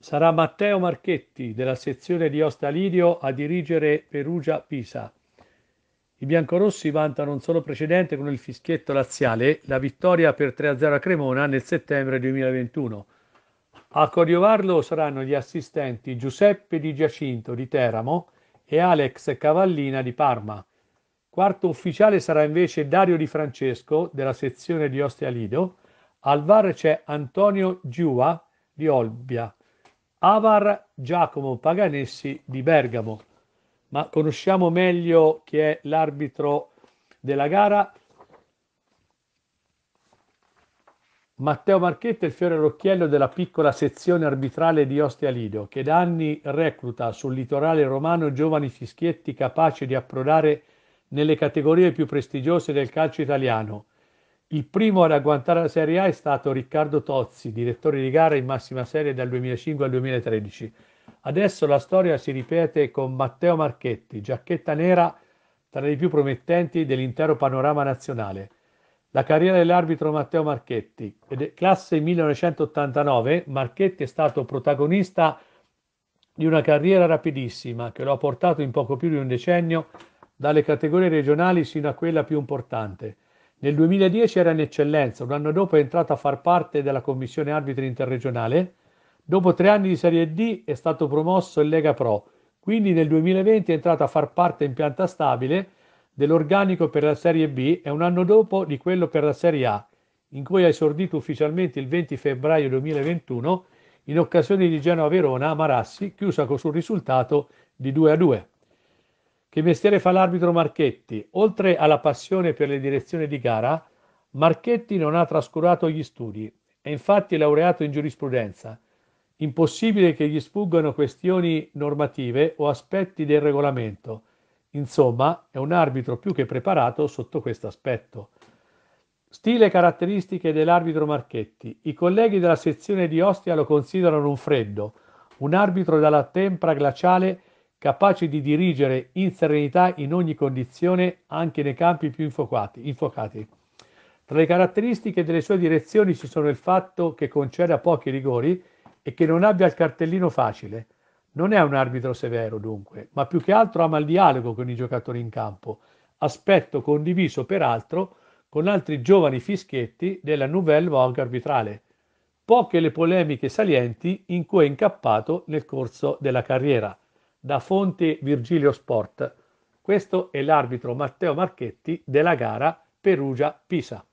Sarà Matteo Marchetti della sezione di Osta Lidio a dirigere Perugia-Pisa. I biancorossi vantano un solo precedente con il fischietto laziale, la vittoria per 3-0 a Cremona nel settembre 2021. A coadiuvarlo saranno gli assistenti Giuseppe Di Giacinto di Teramo e Alex Cavallina di Parma. Quarto ufficiale sarà invece Dario Di Francesco della sezione di Ostia Lido. Al VAR c'è Antonio Giua di Olbia. Avar Giacomo Paganessi di Bergamo. Ma conosciamo meglio chi è l'arbitro della gara. Matteo Marchetti il fiore all'occhiello della piccola sezione arbitrale di Ostia Lido, che da anni recluta sul litorale romano giovani fischietti capaci di approdare nelle categorie più prestigiose del calcio italiano – il primo ad agguantare la Serie A è stato Riccardo Tozzi, direttore di gara in massima serie dal 2005 al 2013. Adesso la storia si ripete con Matteo Marchetti, giacchetta nera tra i più promettenti dell'intero panorama nazionale. La carriera dell'arbitro Matteo Marchetti, classe 1989, Marchetti è stato protagonista di una carriera rapidissima che lo ha portato in poco più di un decennio dalle categorie regionali sino a quella più importante. Nel 2010 era in eccellenza, un anno dopo è entrato a far parte della commissione arbitri interregionale, dopo tre anni di Serie D è stato promosso in Lega Pro, quindi nel 2020 è entrato a far parte in pianta stabile dell'organico per la Serie B e un anno dopo di quello per la Serie A, in cui ha esordito ufficialmente il 20 febbraio 2021 in occasione di Genova-Verona a Marassi, chiusa con sul risultato di 2 a 2. Che mestiere fa l'arbitro Marchetti? Oltre alla passione per le direzioni di gara, Marchetti non ha trascurato gli studi. È infatti laureato in giurisprudenza. Impossibile che gli sfuggano questioni normative o aspetti del regolamento. Insomma, è un arbitro più che preparato sotto questo aspetto. Stile e caratteristiche dell'arbitro Marchetti. I colleghi della sezione di Ostia lo considerano un freddo, un arbitro dalla tempra glaciale capace di dirigere in serenità in ogni condizione anche nei campi più infuocati, infuocati. Tra le caratteristiche delle sue direzioni ci sono il fatto che conceda pochi rigori e che non abbia il cartellino facile. Non è un arbitro severo dunque, ma più che altro ama il dialogo con i giocatori in campo, aspetto condiviso peraltro con altri giovani fischietti della Nouvelle Vogue arbitrale. Poche le polemiche salienti in cui è incappato nel corso della carriera. Da fonte Virgilio Sport. Questo è l'arbitro Matteo Marchetti della gara Perugia-Pisa.